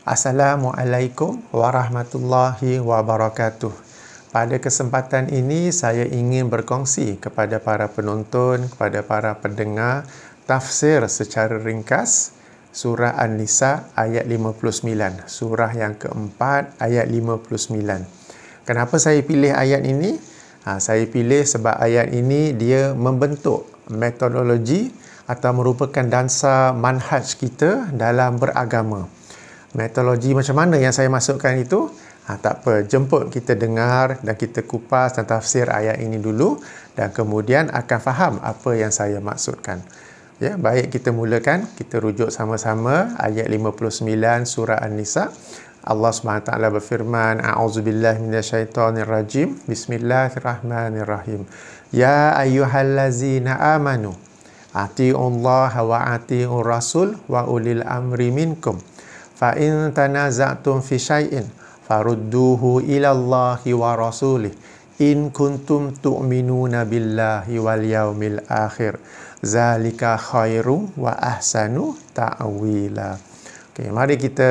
Assalamualaikum warahmatullahi wabarakatuh. Pada kesempatan ini saya ingin berkongsi kepada para penonton, kepada para pendengar tafsir secara ringkas surah An-Nisa ayat 59, surah yang keempat ayat 59. Kenapa saya pilih ayat ini? Ha, saya pilih sebab ayat ini dia membentuk metodologi atau merupakan dansa manhaj kita dalam beragama metodologi macam mana yang saya masukkan itu ha, tak apa jemput kita dengar dan kita kupas dan tafsir ayat ini dulu dan kemudian akan faham apa yang saya maksudkan ya baik kita mulakan kita rujuk sama-sama ayat 59 surah an-nisa Allah SWT berfirman a'udzubillah minasyaitonirrajim bismillahirrahmanirrahim ya ayyuhallazina amanu atiullaha wa atiur rasul wa ulil amri minkum فَإِن تَنَازَعْتُمْ فِي شَيْءٍ wa rasulih. In kuntum إِن billahi wal yaumil وَالْيَوْمِ Zalika ذَلِكَ wa ahsanu ta'wila. Okay, mari kita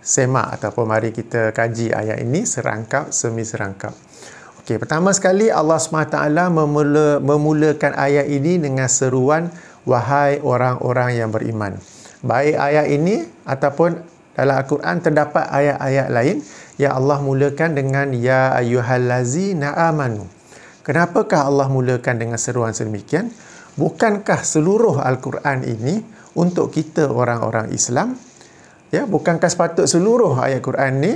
semak ataupun mari kita kaji ayat ini serangkap semi serangkap. Okey, pertama sekali Allah SWT memula, memulakan ayat ini dengan seruan wahai orang-orang yang beriman. Baik ayat ini ataupun dalam Al-Quran terdapat ayat-ayat lain yang Allah mulakan dengan ya ayyuhallazina amanu. Kenapakah Allah mulakan dengan seruan sedemikian? Bukankah seluruh Al-Quran ini untuk kita orang-orang Islam? Ya, bukankah sepatut seluruh ayat al Quran ini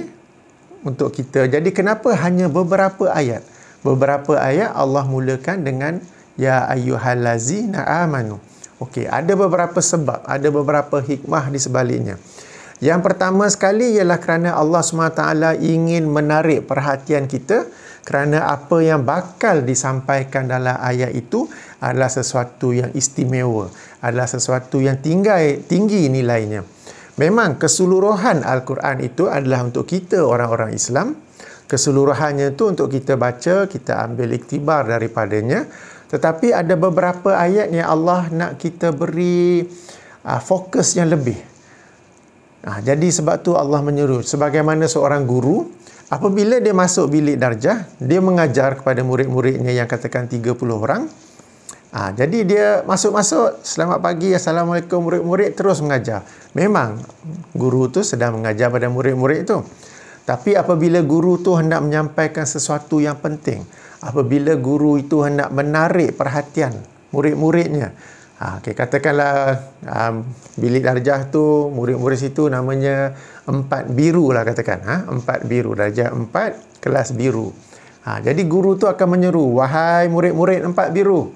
untuk kita? Jadi kenapa hanya beberapa ayat? Beberapa ayat Allah mulakan dengan ya ayyuhallazina amanu. Okey, ada beberapa sebab, ada beberapa hikmah di sebaliknya. Yang pertama sekali ialah kerana Allah SWT ingin menarik perhatian kita kerana apa yang bakal disampaikan dalam ayat itu adalah sesuatu yang istimewa, adalah sesuatu yang tinggi, tinggi nilainya. Memang keseluruhan Al-Quran itu adalah untuk kita orang-orang Islam. Keseluruhannya itu untuk kita baca, kita ambil iktibar daripadanya. Tetapi ada beberapa ayat yang Allah nak kita beri uh, fokus yang lebih. Uh, jadi sebab tu Allah menyuruh. Sebagaimana seorang guru, apabila dia masuk bilik darjah, dia mengajar kepada murid-muridnya yang katakan 30 orang. Uh, jadi dia masuk-masuk, selamat pagi, assalamualaikum murid-murid, terus mengajar. Memang guru tu sedang mengajar pada murid-murid tu. Tapi apabila guru tu hendak menyampaikan sesuatu yang penting, apabila guru itu hendak menarik perhatian murid-muridnya ha, okay, katakanlah um, bilik darjah tu murid-murid situ namanya empat biru lah katakan ha? empat biru darjah empat kelas biru ha, jadi guru tu akan menyeru wahai murid-murid empat biru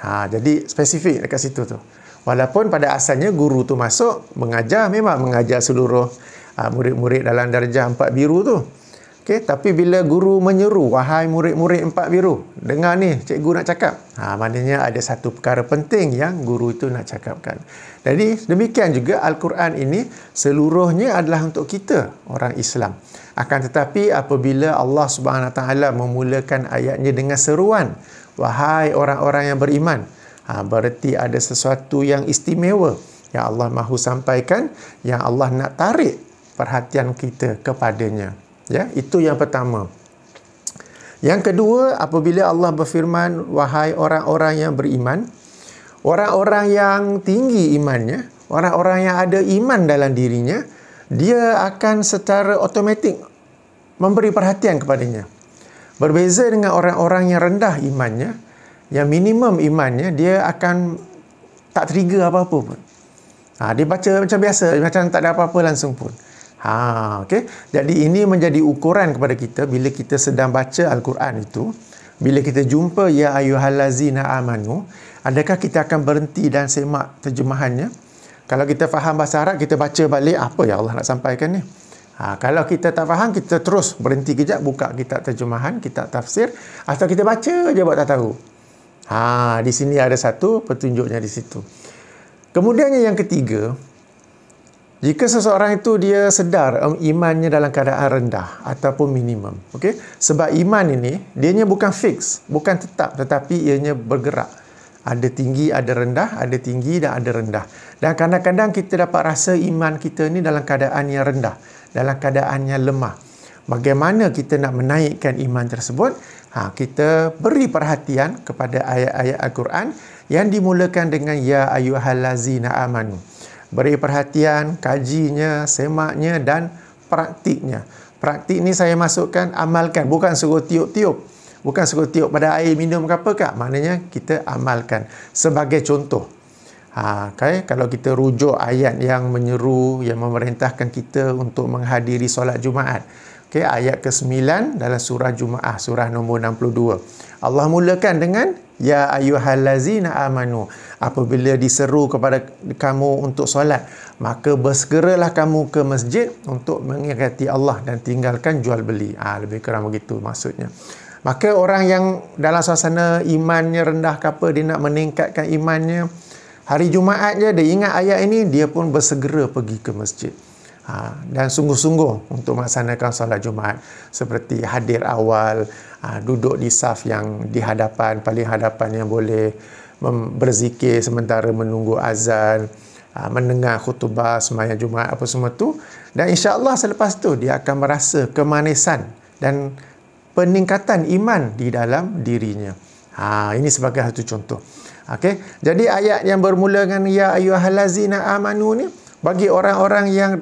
ha, jadi spesifik dekat situ tu walaupun pada asalnya guru tu masuk mengajar memang mengajar seluruh uh, murid-murid dalam darjah empat biru tu Okey, tapi bila guru menyeru, wahai murid-murid empat biru, dengar ni cikgu nak cakap. Ha, maknanya ada satu perkara penting yang guru itu nak cakapkan. Jadi demikian juga Al-Quran ini seluruhnya adalah untuk kita orang Islam. Akan tetapi apabila Allah SWT memulakan ayatnya dengan seruan, wahai orang-orang yang beriman, ha, berarti ada sesuatu yang istimewa yang Allah mahu sampaikan, yang Allah nak tarik perhatian kita kepadanya. Ya, itu yang pertama. Yang kedua, apabila Allah berfirman, wahai orang-orang yang beriman, orang-orang yang tinggi imannya, orang-orang yang ada iman dalam dirinya, dia akan secara otomatik memberi perhatian kepadanya. Berbeza dengan orang-orang yang rendah imannya, yang minimum imannya, dia akan tak trigger apa-apa pun. Ha, dia baca macam biasa, macam tak ada apa-apa langsung pun. Ha, okay. Jadi ini menjadi ukuran kepada kita bila kita sedang baca Al-Quran itu. Bila kita jumpa Ya Ayuhalazina Amanu, adakah kita akan berhenti dan semak terjemahannya? Kalau kita faham bahasa Arab, kita baca balik apa yang Allah nak sampaikan ni. Ha, kalau kita tak faham, kita terus berhenti kejap, buka kitab terjemahan, kitab tafsir. Atau kita baca je buat tak tahu. Ha, di sini ada satu petunjuknya di situ. Kemudiannya yang ketiga, jika seseorang itu dia sedar um, imannya dalam keadaan rendah ataupun minimum. Okay? Sebab iman ini, dianya bukan fix, bukan tetap tetapi ianya bergerak. Ada tinggi, ada rendah, ada tinggi dan ada rendah. Dan kadang-kadang kita dapat rasa iman kita ini dalam keadaan yang rendah, dalam keadaan yang lemah. Bagaimana kita nak menaikkan iman tersebut? Ha, kita beri perhatian kepada ayat-ayat Al-Quran yang dimulakan dengan Ya ayuhallazina amanu beri perhatian, kajinya, semaknya dan praktiknya. Praktik ni saya masukkan amalkan, bukan suruh tiup-tiup. Bukan suruh tiup pada air minum ke apa kak. Maknanya kita amalkan sebagai contoh. Ha, okay? Kalau kita rujuk ayat yang menyeru, yang memerintahkan kita untuk menghadiri solat Jumaat. Okay, ayat ke-9 dalam surah Jumaat, surah nombor 62. Allah mulakan dengan ya ayyuhallazina amanu apabila diseru kepada kamu untuk solat maka bersegeralah kamu ke masjid untuk mengingati Allah dan tinggalkan jual beli ah ha, lebih kurang begitu maksudnya maka orang yang dalam suasana imannya rendah ke apa dia nak meningkatkan imannya hari jumaat je dia ingat ayat ini dia pun bersegera pergi ke masjid Ha, dan sungguh-sungguh untuk melaksanakan solat Jumaat seperti hadir awal, ha, duduk di saf yang di hadapan paling hadapan yang boleh berzikir sementara menunggu azan, ha, mendengar khutbah semayang Jumaat apa semua tu dan insya-Allah selepas tu dia akan merasa kemanisan dan peningkatan iman di dalam dirinya. Ha ini sebagai satu contoh. Okey. Jadi ayat yang bermula dengan ya ayyuhallazina amanu ni bagi orang-orang yang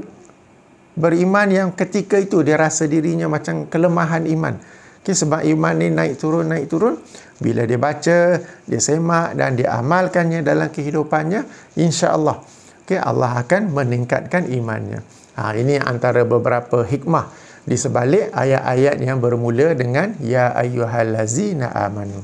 beriman yang ketika itu dia rasa dirinya macam kelemahan iman. Okay, sebab iman ni naik turun, naik turun. Bila dia baca, dia semak dan dia amalkannya dalam kehidupannya, insya Allah okay, Allah akan meningkatkan imannya. Ha, ini antara beberapa hikmah di sebalik ayat-ayat yang bermula dengan Ya ayyuhallazina amanu.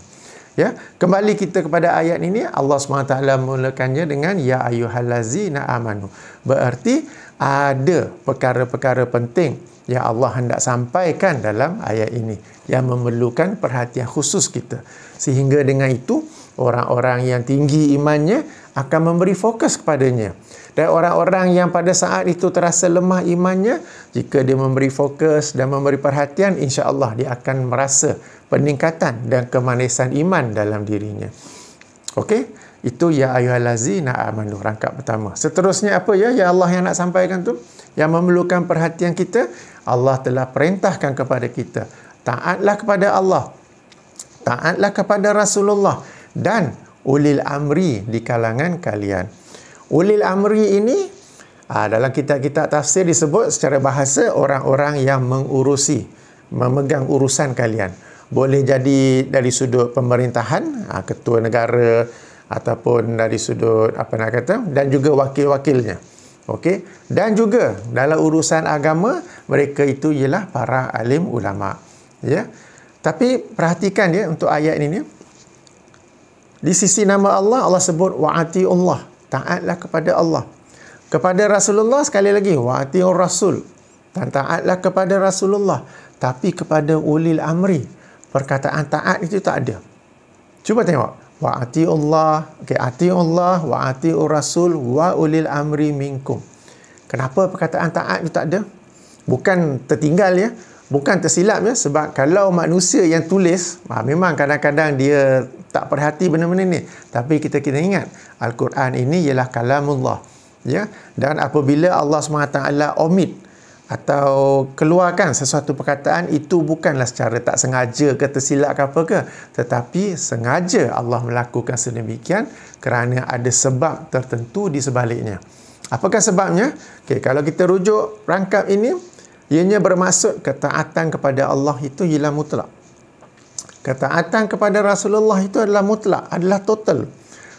Ya, kembali kita kepada ayat ini Allah SWT mulakannya dengan ya ayyuhallazina amanu. Berarti ada perkara-perkara penting yang Allah hendak sampaikan dalam ayat ini yang memerlukan perhatian khusus kita. Sehingga dengan itu orang-orang yang tinggi imannya akan memberi fokus kepadanya. Dan orang-orang yang pada saat itu terasa lemah imannya, jika dia memberi fokus dan memberi perhatian, insya Allah dia akan merasa peningkatan dan kemanisan iman dalam dirinya. Okey, itu ya ayyuhallazina amanu rangkap pertama. Seterusnya apa ya ya Allah yang nak sampaikan tu? Yang memerlukan perhatian kita, Allah telah perintahkan kepada kita, taatlah kepada Allah. Taatlah kepada Rasulullah dan ulil amri di kalangan kalian. Ulil amri ini ah, dalam kitab-kitab tafsir disebut secara bahasa orang-orang yang mengurusi, memegang urusan kalian boleh jadi dari sudut pemerintahan ah, ketua negara ataupun dari sudut apa nak kata dan juga wakil-wakilnya okey dan juga dalam urusan agama mereka itu ialah para alim ulama ya tapi perhatikan ya untuk ayat ini ya. di sisi nama Allah Allah sebut waati Allah taatlah kepada Allah kepada Rasulullah sekali lagi waati rasul taatlah kepada Rasulullah tapi kepada ulil amri perkataan taat itu tak ada. Cuba tengok. Wa ati Allah, okay, ati Allah, wa ati Rasul, wa ulil amri minkum. Kenapa perkataan taat itu tak ada? Bukan tertinggal ya, bukan tersilap ya. Sebab kalau manusia yang tulis, ha, memang kadang-kadang dia tak perhati benar-benar ni. Tapi kita kena ingat, Al-Quran ini ialah Allah, Ya? Dan apabila Allah SWT omit atau keluarkan sesuatu perkataan itu bukanlah secara tak sengaja ke tersilap ke apa ke tetapi sengaja Allah melakukan sedemikian kerana ada sebab tertentu di sebaliknya apakah sebabnya okey kalau kita rujuk rangkap ini ianya bermaksud ketaatan kepada Allah itu hilang mutlak ketaatan kepada Rasulullah itu adalah mutlak adalah total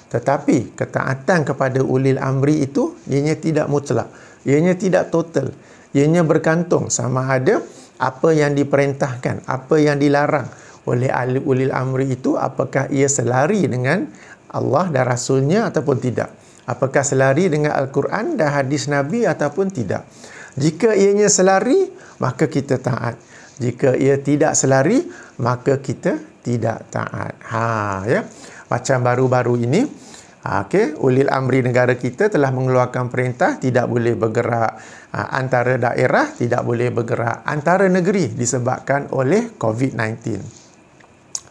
tetapi ketaatan kepada ulil amri itu ianya tidak mutlak ianya tidak total ianya bergantung sama ada apa yang diperintahkan, apa yang dilarang oleh ahli ulil amri itu apakah ia selari dengan Allah dan Rasulnya ataupun tidak. Apakah selari dengan Al-Quran dan hadis Nabi ataupun tidak. Jika ianya selari, maka kita taat. Jika ia tidak selari, maka kita tidak taat. Ha, ya. Macam baru-baru ini, ha, okay. ulil amri negara kita telah mengeluarkan perintah tidak boleh bergerak Ha, antara daerah tidak boleh bergerak antara negeri disebabkan oleh COVID-19.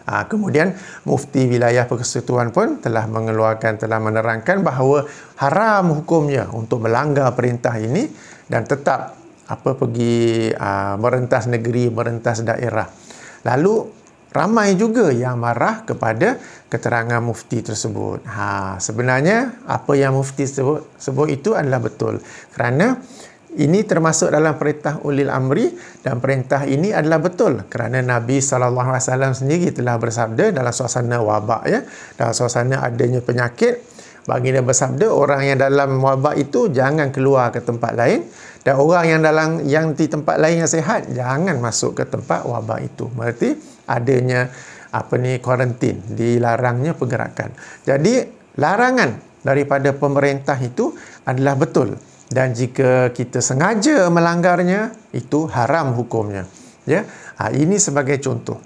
Ha, kemudian Mufti Wilayah Persekutuan pun telah mengeluarkan telah menerangkan bahawa haram hukumnya untuk melanggar perintah ini dan tetap apa pergi ha, merentas negeri merentas daerah. Lalu ramai juga yang marah kepada keterangan mufti tersebut. Ha sebenarnya apa yang mufti sebut, sebut itu adalah betul kerana ini termasuk dalam perintah ulil amri dan perintah ini adalah betul kerana Nabi SAW sendiri telah bersabda dalam suasana wabak ya dalam suasana adanya penyakit baginda bersabda orang yang dalam wabak itu jangan keluar ke tempat lain dan orang yang dalam yang di tempat lain yang sihat jangan masuk ke tempat wabak itu berarti adanya apa ni kuarantin dilarangnya pergerakan jadi larangan daripada pemerintah itu adalah betul dan jika kita sengaja melanggarnya itu haram hukumnya ya ha, ini sebagai contoh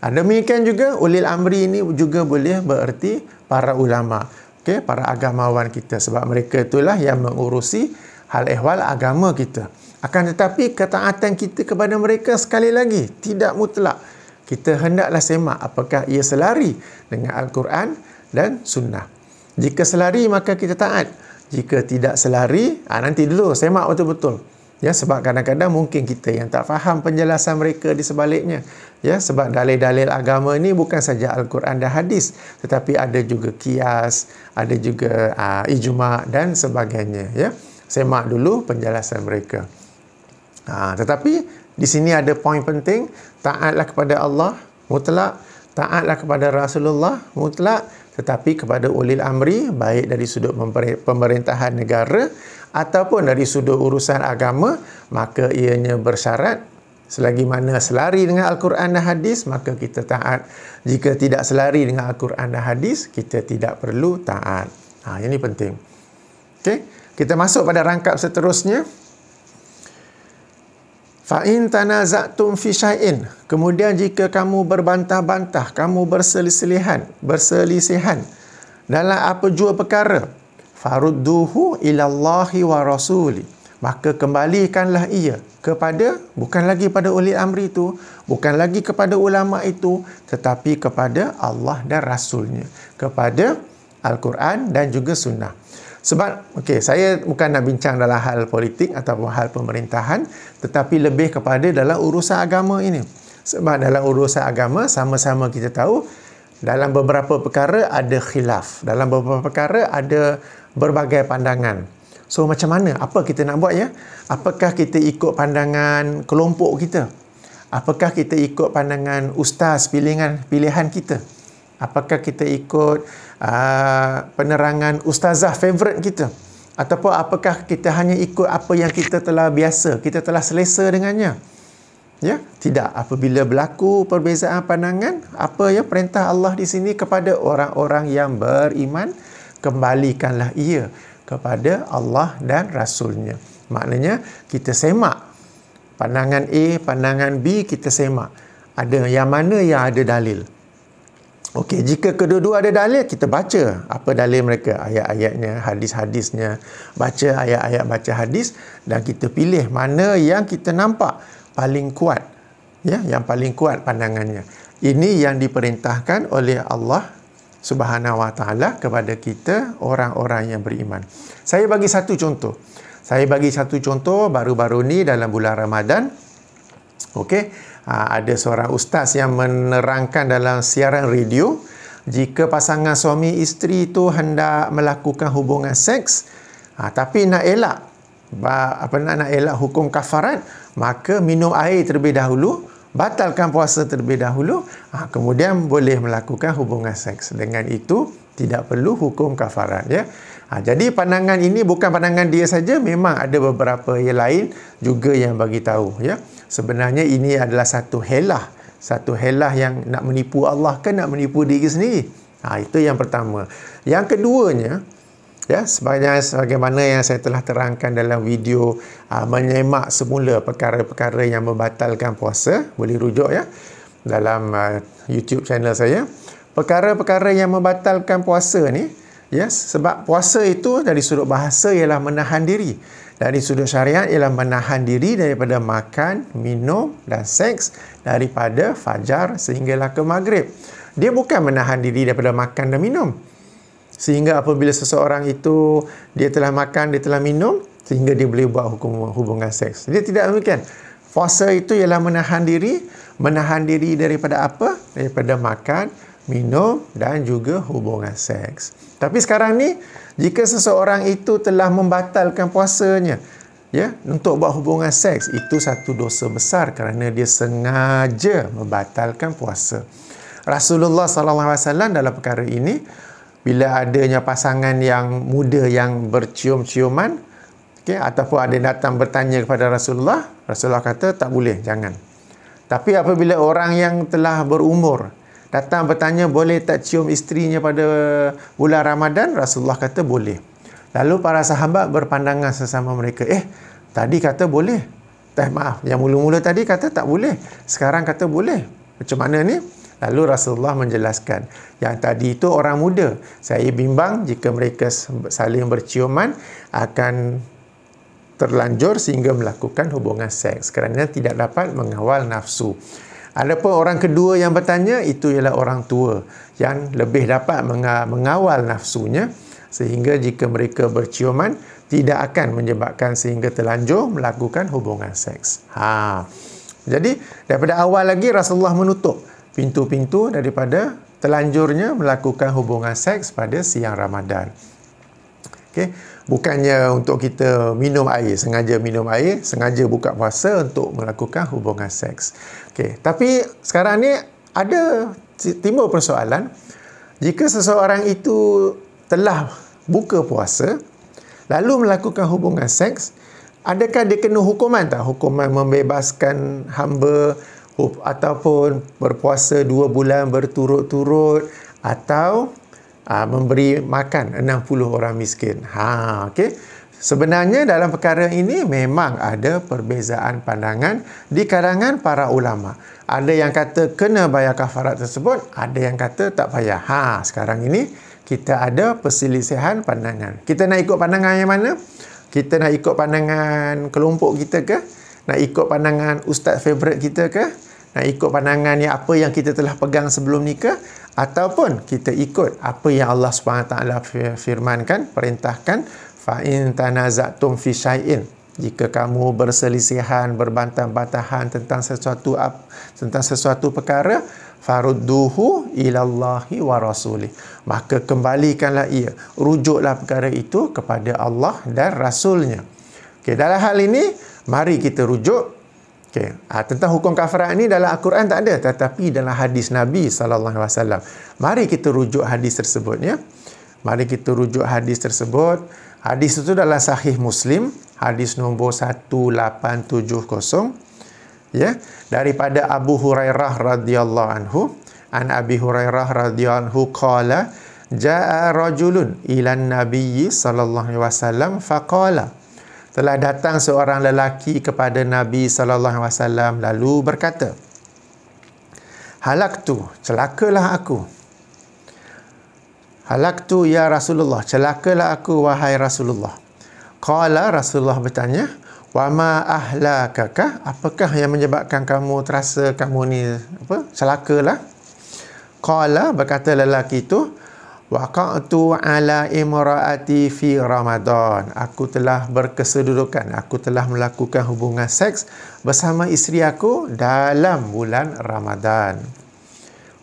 Ada ha, mungkin juga ulil amri ini juga boleh bererti para ulama okey para agamawan kita sebab mereka itulah yang mengurusi hal ehwal agama kita akan tetapi ketaatan kita kepada mereka sekali lagi tidak mutlak kita hendaklah semak apakah ia selari dengan al-Quran dan sunnah jika selari maka kita taat jika tidak selari ha, nanti dulu semak betul-betul ya sebab kadang-kadang mungkin kita yang tak faham penjelasan mereka di sebaliknya ya sebab dalil-dalil agama ini bukan saja al-Quran dan hadis tetapi ada juga kias ada juga uh, ijma dan sebagainya ya semak dulu penjelasan mereka ha, tetapi di sini ada poin penting taatlah kepada Allah mutlak taatlah kepada Rasulullah mutlak tetapi kepada ulil amri baik dari sudut pemerintahan negara ataupun dari sudut urusan agama maka ianya bersyarat selagi mana selari dengan al-Quran dan hadis maka kita taat jika tidak selari dengan al-Quran dan hadis kita tidak perlu taat ha ini penting Okay, kita masuk pada rangkap seterusnya Fa'in tanah tanaza'tum fi syai'in. Kemudian jika kamu berbantah-bantah, kamu berselisihan, berselisihan dalam apa jua perkara, farudduhu ilallahi Allahi wa rasuli. Maka kembalikanlah ia kepada bukan lagi pada ulil amri itu, bukan lagi kepada ulama itu, tetapi kepada Allah dan rasulnya, kepada Al-Quran dan juga sunnah. Sebab okey saya bukan nak bincang dalam hal politik atau hal pemerintahan tetapi lebih kepada dalam urusan agama ini. Sebab dalam urusan agama sama-sama kita tahu dalam beberapa perkara ada khilaf, dalam beberapa perkara ada berbagai pandangan. So macam mana apa kita nak buat ya? Apakah kita ikut pandangan kelompok kita? Apakah kita ikut pandangan ustaz pilihan pilihan kita? Apakah kita ikut Ah, penerangan ustazah favorite kita ataupun apakah kita hanya ikut apa yang kita telah biasa kita telah selesa dengannya ya tidak apabila berlaku perbezaan pandangan apa ya perintah Allah di sini kepada orang-orang yang beriman kembalikanlah ia kepada Allah dan rasulnya maknanya kita semak pandangan A pandangan B kita semak ada yang mana yang ada dalil Okey, jika kedua-dua ada dalil, kita baca apa dalil mereka, ayat-ayatnya, hadis-hadisnya, baca ayat-ayat, baca hadis dan kita pilih mana yang kita nampak paling kuat. Ya, yang paling kuat pandangannya. Ini yang diperintahkan oleh Allah Subhanahu Wa Taala kepada kita orang-orang yang beriman. Saya bagi satu contoh. Saya bagi satu contoh baru-baru ni dalam bulan Ramadan. Okey, Ha, ada seorang ustaz yang menerangkan dalam siaran radio jika pasangan suami isteri itu hendak melakukan hubungan seks ha, tapi nak elak apa nak nak elak hukum kafarat maka minum air terlebih dahulu batalkan puasa terlebih dahulu ha, kemudian boleh melakukan hubungan seks dengan itu tidak perlu hukum kafarat ya Ha, jadi pandangan ini bukan pandangan dia saja, memang ada beberapa yang lain juga yang bagi tahu. Ya, sebenarnya ini adalah satu helah, satu helah yang nak menipu Allah ke nak menipu diri sendiri. Ha, itu yang pertama. Yang keduanya, ya sebagai sebagaimana yang saya telah terangkan dalam video uh, menyemak semula perkara-perkara yang membatalkan puasa boleh rujuk ya dalam uh, YouTube channel saya perkara-perkara yang membatalkan puasa ni Ya, sebab puasa itu dari sudut bahasa ialah menahan diri. Dari sudut syariat ialah menahan diri daripada makan, minum dan seks daripada fajar sehinggalah ke maghrib. Dia bukan menahan diri daripada makan dan minum. Sehingga apabila seseorang itu dia telah makan, dia telah minum sehingga dia boleh buat hukum hubungan seks. Dia tidak demikian. Puasa itu ialah menahan diri, menahan diri daripada apa? Daripada makan, minum dan juga hubungan seks. Tapi sekarang ni jika seseorang itu telah membatalkan puasanya ya untuk buat hubungan seks itu satu dosa besar kerana dia sengaja membatalkan puasa. Rasulullah sallallahu alaihi wasallam dalam perkara ini bila adanya pasangan yang muda yang bercium-ciuman okay? ataupun ada datang bertanya kepada Rasulullah, Rasulullah kata tak boleh jangan. Tapi apabila orang yang telah berumur datang bertanya boleh tak cium isterinya pada bulan Ramadan Rasulullah kata boleh lalu para sahabat berpandangan sesama mereka eh tadi kata boleh eh maaf yang mula-mula tadi kata tak boleh sekarang kata boleh macam mana ni Lalu Rasulullah menjelaskan, yang tadi itu orang muda. Saya bimbang jika mereka saling berciuman akan terlanjur sehingga melakukan hubungan seks kerana tidak dapat mengawal nafsu. Adapun orang kedua yang bertanya itu ialah orang tua yang lebih dapat mengawal nafsunya sehingga jika mereka berciuman tidak akan menyebabkan sehingga terlanjur melakukan hubungan seks. Ha. Jadi daripada awal lagi Rasulullah menutup pintu-pintu daripada terlanjurnya melakukan hubungan seks pada siang Ramadan. Okay? Bukannya untuk kita minum air, sengaja minum air, sengaja buka puasa untuk melakukan hubungan seks. Okay? Tapi sekarang ni ada timbul persoalan, jika seseorang itu telah buka puasa, lalu melakukan hubungan seks, adakah dia kena hukuman tak? Hukuman membebaskan hamba ataupun berpuasa dua bulan berturut-turut atau uh, memberi makan 60 orang miskin. Ha, okey. Sebenarnya dalam perkara ini memang ada perbezaan pandangan di kalangan para ulama. Ada yang kata kena bayar kafarat tersebut, ada yang kata tak payah. Ha, sekarang ini kita ada perselisihan pandangan. Kita nak ikut pandangan yang mana? Kita nak ikut pandangan kelompok kita ke? Nak ikut pandangan ustaz favorite kita ke? Nak ikut pandangan yang apa yang kita telah pegang sebelum ni ke? ataupun kita ikut apa yang Allah SWT firmankan, perintahkan fa'in tanazatum fi syai'in jika kamu berselisihan, berbantah-bantahan tentang sesuatu tentang sesuatu perkara, farudduhu ilallahi wa rasulih. Maka kembalikanlah ia, rujuklah perkara itu kepada Allah dan Rasulnya. Okay, dalam hal ini, mari kita rujuk Okay. Ha, tentang hukum kafarat ni dalam Al-Quran tak ada tetapi dalam hadis Nabi sallallahu alaihi wasallam. Mari kita rujuk hadis tersebut ya. Mari kita rujuk hadis tersebut. Hadis itu adalah Sahih Muslim, hadis nombor 1870. Ya, daripada Abu Hurairah radhiyallahu anhu, an Abi Hurairah radhiyallahu anhu qala, jaa rajulun ila nabiyyi sallallahu alaihi wasallam faqala telah datang seorang lelaki kepada Nabi sallallahu alaihi wasallam lalu berkata Halak tu, celakalah aku Halak tu, ya Rasulullah celakalah aku wahai Rasulullah Qala Rasulullah bertanya wa ma ahlakaka apakah yang menyebabkan kamu terasa kamu ni apa celakalah Qala berkata lelaki itu Waqa'tu ala imra'ati fi Ramadan. Aku telah berkesedudukan, aku telah melakukan hubungan seks bersama isteri aku dalam bulan Ramadan.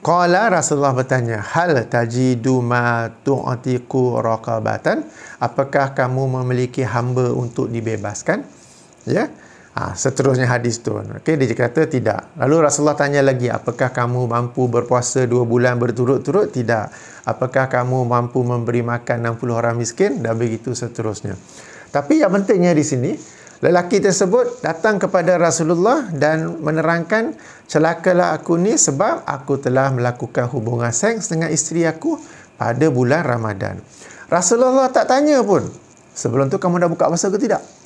Qala Rasulullah bertanya, "Hal tajidu ma tu'tiqu raqabatan?" Apakah kamu memiliki hamba untuk dibebaskan? Ya. Yeah? Ha, seterusnya hadis tu. Okey, dia kata tidak. Lalu Rasulullah tanya lagi, apakah kamu mampu berpuasa dua bulan berturut-turut? Tidak. Apakah kamu mampu memberi makan 60 orang miskin? Dan begitu seterusnya. Tapi yang pentingnya di sini, lelaki tersebut datang kepada Rasulullah dan menerangkan, celakalah aku ni sebab aku telah melakukan hubungan seks dengan isteri aku pada bulan Ramadan. Rasulullah tak tanya pun, sebelum tu kamu dah buka puasa ke tidak?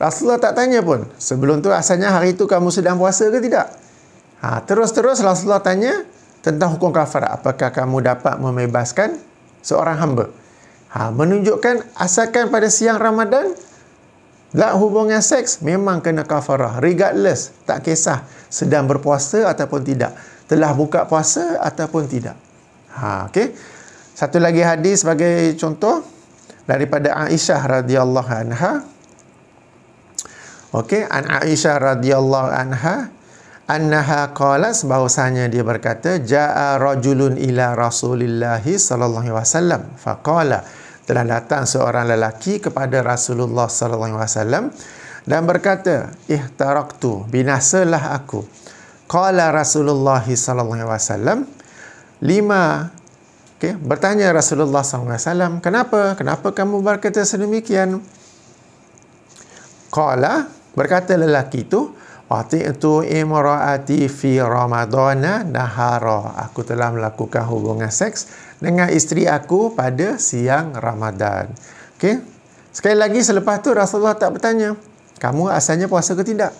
Rasulullah tak tanya pun. Sebelum tu asalnya hari tu kamu sedang puasa ke tidak? Ha, terus-terus Rasulullah tanya tentang hukum kafar. Apakah kamu dapat membebaskan seorang hamba? Ha, menunjukkan asalkan pada siang Ramadan, lah hubungan seks memang kena kafarah. Regardless, tak kisah sedang berpuasa ataupun tidak. Telah buka puasa ataupun tidak. Ha, okay. Satu lagi hadis sebagai contoh daripada Aisyah radhiyallahu anha Okey, An Aisyah radhiyallahu anha annaha qalas bahwasanya dia berkata jaa rajulun ila Rasulillah sallallahu alaihi wasallam faqala telah datang seorang lelaki kepada Rasulullah sallallahu alaihi wasallam dan berkata ihtaraqtu binasalah aku qala Rasulullah sallallahu alaihi wasallam lima okey bertanya Rasulullah sallallahu alaihi wasallam kenapa kenapa kamu berkata sedemikian Kala Berkata lelaki itu, Wati itu imra'ati fi ramadana nahara. Aku telah melakukan hubungan seks dengan isteri aku pada siang Ramadan. Okey. Sekali lagi selepas tu Rasulullah tak bertanya, kamu asalnya puasa ke tidak?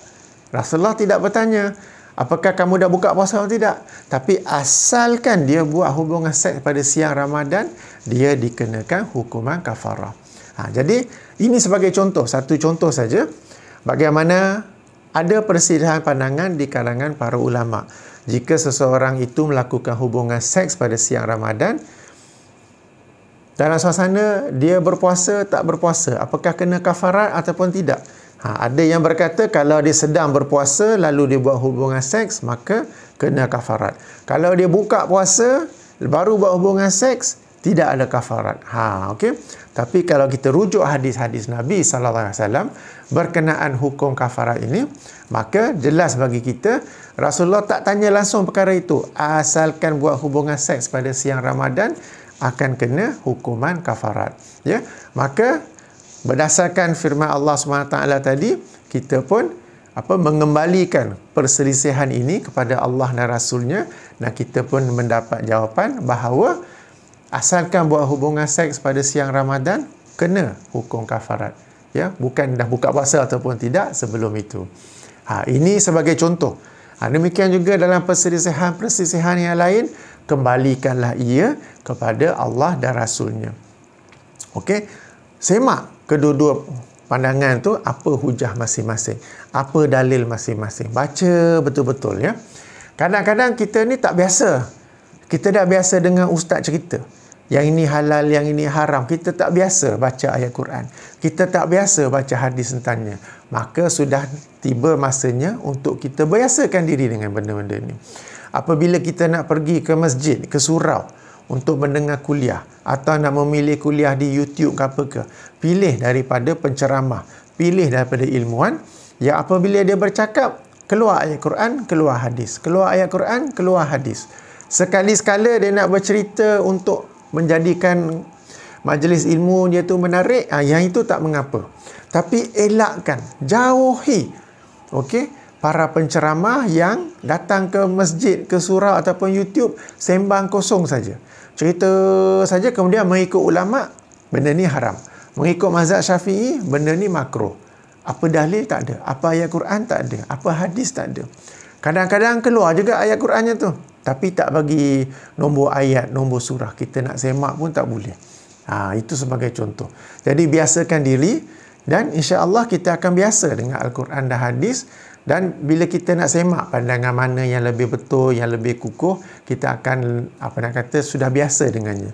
Rasulullah tidak bertanya, apakah kamu dah buka puasa atau tidak? Tapi asalkan dia buat hubungan seks pada siang Ramadan, dia dikenakan hukuman kafarah. Ha, jadi ini sebagai contoh, satu contoh saja bagaimana ada persilahan pandangan di kalangan para ulama. Jika seseorang itu melakukan hubungan seks pada siang Ramadan, dalam suasana dia berpuasa tak berpuasa, apakah kena kafarat ataupun tidak? Ha, ada yang berkata kalau dia sedang berpuasa lalu dia buat hubungan seks, maka kena kafarat. Kalau dia buka puasa, baru buat hubungan seks, tidak ada kafarat. Ha, okey. Tapi kalau kita rujuk hadis-hadis Nabi sallallahu alaihi wasallam berkenaan hukum kafarat ini, maka jelas bagi kita Rasulullah tak tanya langsung perkara itu. Asalkan buat hubungan seks pada siang Ramadan akan kena hukuman kafarat. Ya. Maka berdasarkan firman Allah SWT tadi, kita pun apa mengembalikan perselisihan ini kepada Allah dan Rasulnya dan kita pun mendapat jawapan bahawa asalkan buat hubungan seks pada siang Ramadan kena hukum kafarat ya bukan dah buka puasa ataupun tidak sebelum itu ha ini sebagai contoh ha, demikian juga dalam perselisihan-perselisihan yang lain kembalikanlah ia kepada Allah dan rasulnya okey semak kedua-dua pandangan tu apa hujah masing-masing apa dalil masing-masing baca betul-betul ya kadang-kadang kita ni tak biasa kita dah biasa dengan ustaz cerita yang ini halal, yang ini haram. Kita tak biasa baca ayat Quran. Kita tak biasa baca hadis tentangnya. Maka sudah tiba masanya untuk kita biasakan diri dengan benda-benda ini. Apabila kita nak pergi ke masjid, ke surau untuk mendengar kuliah atau nak memilih kuliah di YouTube ke apa ke, pilih daripada penceramah, pilih daripada ilmuwan yang apabila dia bercakap, keluar ayat Quran, keluar hadis. Keluar ayat Quran, keluar hadis. Sekali-sekala dia nak bercerita untuk menjadikan majlis ilmu dia tu menarik ha, yang itu tak mengapa tapi elakkan jauhi okey para penceramah yang datang ke masjid ke surau ataupun YouTube sembang kosong saja cerita saja kemudian mengikut ulama benda ni haram mengikut mazhab Syafi'i benda ni makruh apa dalil tak ada apa ayat Quran tak ada apa hadis tak ada Kadang-kadang keluar juga ayat Qurannya tu. Tapi tak bagi nombor ayat, nombor surah. Kita nak semak pun tak boleh. Ha, itu sebagai contoh. Jadi biasakan diri dan insya Allah kita akan biasa dengan Al-Quran dan hadis. Dan bila kita nak semak pandangan mana yang lebih betul, yang lebih kukuh, kita akan apa nak kata sudah biasa dengannya.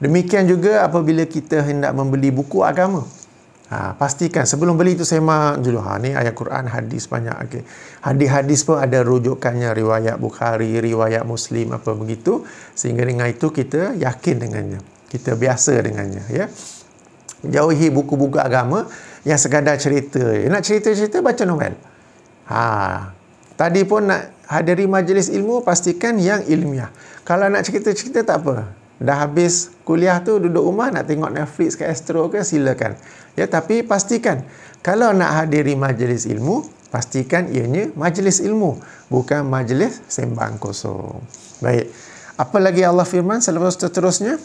Demikian juga apabila kita hendak membeli buku agama. Ha, pastikan sebelum beli itu semak dulu. Ha, ni ayat Quran hadis banyak. Okay. Hadis-hadis pun ada rujukannya riwayat Bukhari, riwayat Muslim apa begitu. Sehingga dengan itu kita yakin dengannya. Kita biasa dengannya. Ya. Jauhi buku-buku agama yang sekadar cerita. Nak cerita-cerita baca novel. Ha. Tadi pun nak hadiri majlis ilmu pastikan yang ilmiah. Kalau nak cerita-cerita tak apa. Dah habis kuliah tu duduk rumah nak tengok Netflix ke Astro ke silakan. Ya tapi pastikan kalau nak hadiri majlis ilmu pastikan ianya majlis ilmu bukan majlis sembang kosong. Baik. Apa lagi Allah firman selepas seterusnya?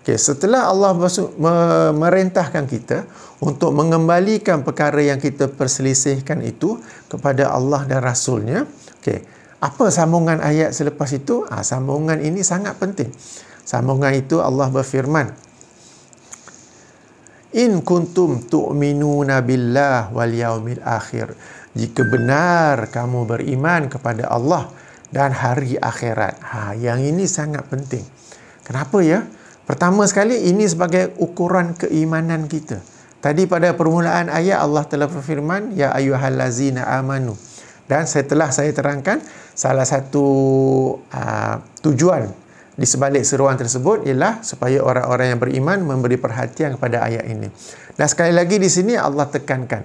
Okay, setelah Allah merintahkan kita untuk mengembalikan perkara yang kita perselisihkan itu kepada Allah dan Rasulnya. Okay, apa sambungan ayat selepas itu? Ah, sambungan ini sangat penting. Sambungan itu Allah berfirman In kuntum tu'minuna billah wal yaumil akhir Jika benar kamu beriman kepada Allah dan hari akhirat ha, Yang ini sangat penting Kenapa ya? Pertama sekali ini sebagai ukuran keimanan kita Tadi pada permulaan ayat Allah telah berfirman Ya ayuhal lazina amanu dan setelah saya terangkan salah satu uh, tujuan di sebalik seruan tersebut ialah supaya orang-orang yang beriman memberi perhatian kepada ayat ini. Dan sekali lagi di sini Allah tekankan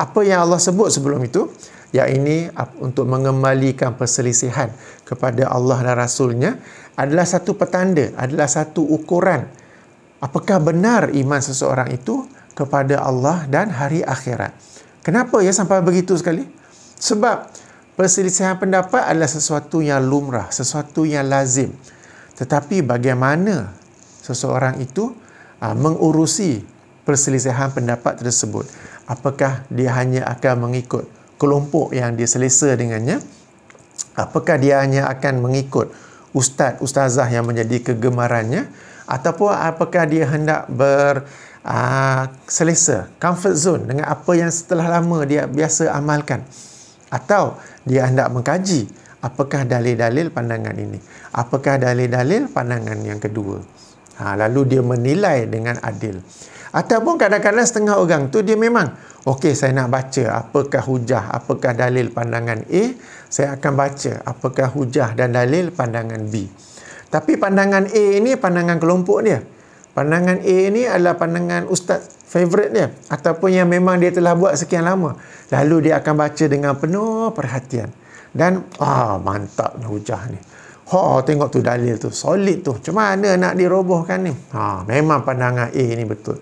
apa yang Allah sebut sebelum itu yakni untuk mengembalikan perselisihan kepada Allah dan Rasulnya adalah satu petanda, adalah satu ukuran apakah benar iman seseorang itu kepada Allah dan hari akhirat. Kenapa ya sampai begitu sekali? Sebab perselisihan pendapat adalah sesuatu yang lumrah, sesuatu yang lazim. Tetapi bagaimana seseorang itu uh, mengurusi perselisihan pendapat tersebut? Apakah dia hanya akan mengikut kelompok yang dia selesa dengannya? Apakah dia hanya akan mengikut ustaz ustazah yang menjadi kegemarannya ataupun apakah dia hendak ber uh, selesa comfort zone dengan apa yang setelah lama dia biasa amalkan atau dia hendak mengkaji apakah dalil-dalil pandangan ini apakah dalil-dalil pandangan yang kedua ha, lalu dia menilai dengan adil ataupun kadang-kadang setengah orang tu dia memang okey saya nak baca apakah hujah apakah dalil pandangan A saya akan baca apakah hujah dan dalil pandangan B tapi pandangan A ini pandangan kelompok dia pandangan A ini adalah pandangan ustaz favorite dia ataupun yang memang dia telah buat sekian lama lalu dia akan baca dengan penuh perhatian dan ah mantap hujah ni ha tengok tu dalil tu solid tu macam mana nak dirobohkan ni ha memang pandangan A ni betul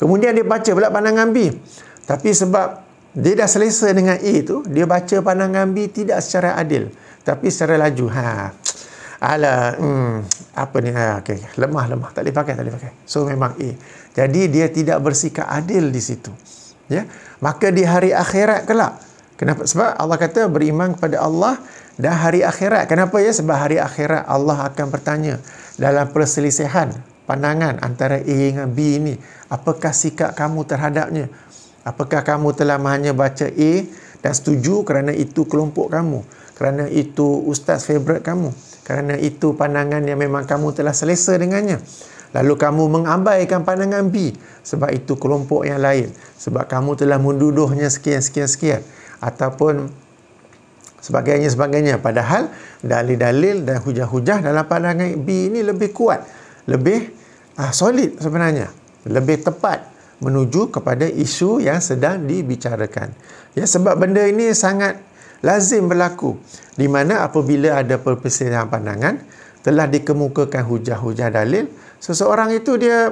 kemudian dia baca pula pandangan B tapi sebab dia dah selesa dengan A tu dia baca pandangan B tidak secara adil tapi secara laju ha ala hmm, apa ni ha, okay. lemah lemah tak boleh pakai tak boleh pakai so memang A jadi dia tidak bersikap adil di situ ya maka di hari akhirat kelak Kenapa? Sebab Allah kata beriman kepada Allah dan hari akhirat. Kenapa ya? Sebab hari akhirat Allah akan bertanya dalam perselisihan pandangan antara A dengan B ini. Apakah sikap kamu terhadapnya? Apakah kamu telah hanya baca A dan setuju kerana itu kelompok kamu? Kerana itu ustaz favorite kamu? Kerana itu pandangan yang memang kamu telah selesa dengannya? Lalu kamu mengabaikan pandangan B sebab itu kelompok yang lain. Sebab kamu telah menduduhnya sekian-sekian-sekian ataupun sebagainya sebagainya padahal dalil-dalil dan hujah-hujah dalam pandangan B ini lebih kuat lebih uh, solid sebenarnya lebih tepat menuju kepada isu yang sedang dibicarakan ya sebab benda ini sangat lazim berlaku di mana apabila ada perpisahan pandangan telah dikemukakan hujah-hujah dalil seseorang itu dia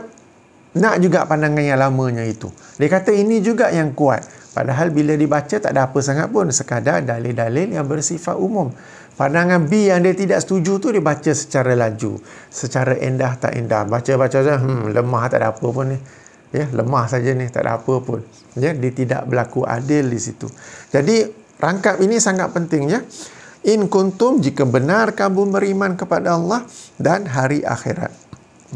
nak juga pandangan yang lamanya itu dia kata ini juga yang kuat Padahal bila dibaca tak ada apa sangat pun sekadar dalil-dalil yang bersifat umum. Pandangan B yang dia tidak setuju tu dibaca secara laju, secara endah tak endah. Baca-baca saja, hmm, lemah tak ada apa pun ni. Ya, lemah saja ni, tak ada apa pun. Ya, dia tidak berlaku adil di situ. Jadi, rangkap ini sangat penting ya. In kuntum jika benar kamu beriman kepada Allah dan hari akhirat.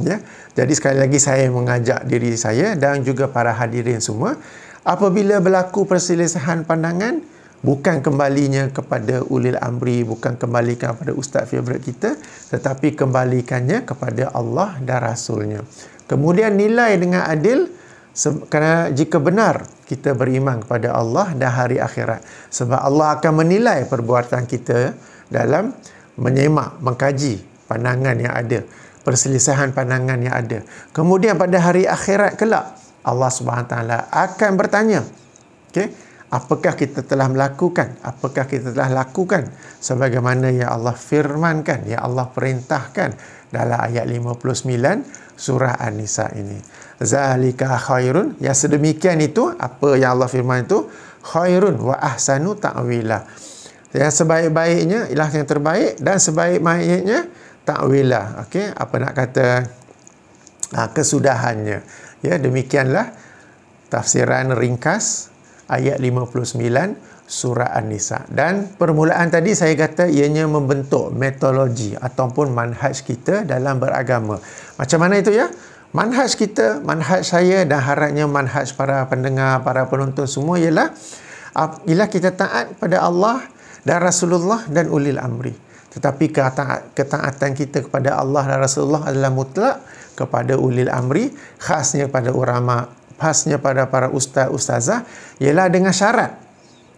Ya. Jadi sekali lagi saya mengajak diri saya dan juga para hadirin semua apabila berlaku perselisihan pandangan bukan kembalinya kepada ulil amri bukan kembalikan kepada ustaz favorite kita tetapi kembalikannya kepada Allah dan rasulnya kemudian nilai dengan adil kerana jika benar kita beriman kepada Allah dan hari akhirat sebab Allah akan menilai perbuatan kita dalam menyemak mengkaji pandangan yang ada perselisihan pandangan yang ada kemudian pada hari akhirat kelak Allah Subhanahu taala akan bertanya okay? apakah kita telah melakukan apakah kita telah lakukan sebagaimana yang Allah firmankan yang Allah perintahkan dalam ayat 59 surah An-Nisa ini zalika khairun ya sedemikian itu apa yang Allah firman itu khairun wa ahsanu ta'wila yang sebaik-baiknya ialah yang terbaik dan sebaik-baiknya ta'wila okey apa nak kata ah, kesudahannya Ya, demikianlah tafsiran ringkas ayat 59 surah An-Nisa. Dan permulaan tadi saya kata ianya membentuk metodologi ataupun manhaj kita dalam beragama. Macam mana itu ya? Manhaj kita, manhaj saya dan harapnya manhaj para pendengar, para penonton semua ialah ialah kita taat pada Allah dan Rasulullah dan ulil amri. Tetapi ketaatan kita kepada Allah dan Rasulullah adalah mutlak kepada ulil amri khasnya pada ulama khasnya pada para ustaz ustazah ialah dengan syarat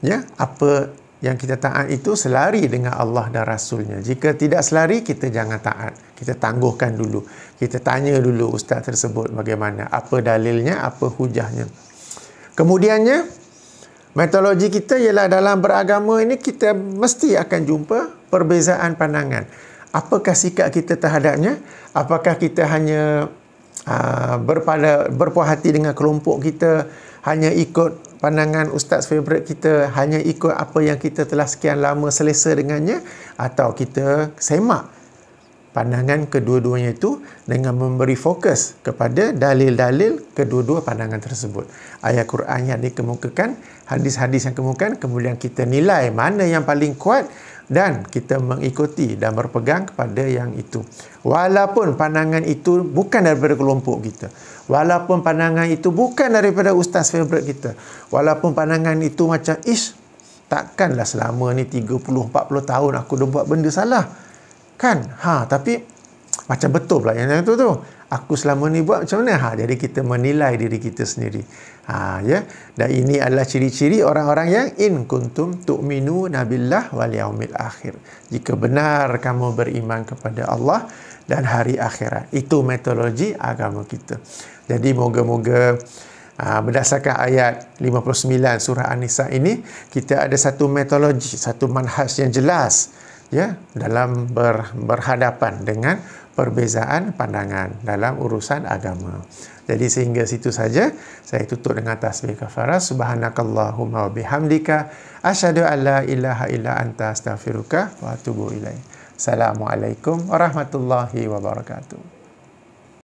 ya apa yang kita taat itu selari dengan Allah dan Rasulnya. Jika tidak selari, kita jangan taat. Kita tangguhkan dulu. Kita tanya dulu ustaz tersebut bagaimana. Apa dalilnya, apa hujahnya. Kemudiannya, metodologi kita ialah dalam beragama ini kita mesti akan jumpa perbezaan pandangan apakah sikap kita terhadapnya? Apakah kita hanya uh, berpada berpuas hati dengan kelompok kita, hanya ikut pandangan ustaz favorite kita, hanya ikut apa yang kita telah sekian lama selesa dengannya atau kita semak pandangan kedua-duanya itu dengan memberi fokus kepada dalil-dalil kedua-dua pandangan tersebut. Ayat Quran yang dikemukakan, hadis-hadis yang kemukakan, kemudian kita nilai mana yang paling kuat, dan kita mengikuti dan berpegang kepada yang itu. Walaupun pandangan itu bukan daripada kelompok kita. Walaupun pandangan itu bukan daripada ustaz favorite kita. Walaupun pandangan itu macam, ish, takkanlah selama ni 30-40 tahun aku dah buat benda salah. Kan? Ha, tapi macam betul pula yang itu tu aku selama ni buat macam mana? Ha, jadi kita menilai diri kita sendiri. Ha, ya. Dan ini adalah ciri-ciri orang-orang yang in kuntum tu'minu nabilah wal yaumil akhir. Jika benar kamu beriman kepada Allah dan hari akhirat. Itu metodologi agama kita. Jadi moga-moga ha, berdasarkan ayat 59 surah An-Nisa ini, kita ada satu metodologi, satu manhaj yang jelas ya dalam ber, berhadapan dengan perbezaan pandangan dalam urusan agama. Jadi sehingga situ saja saya tutup dengan tasbih kafarah subhanakallahumma wa bihamdika asyhadu alla ilaha illa anta astaghfiruka wa atubu ilaik. Assalamualaikum warahmatullahi wabarakatuh.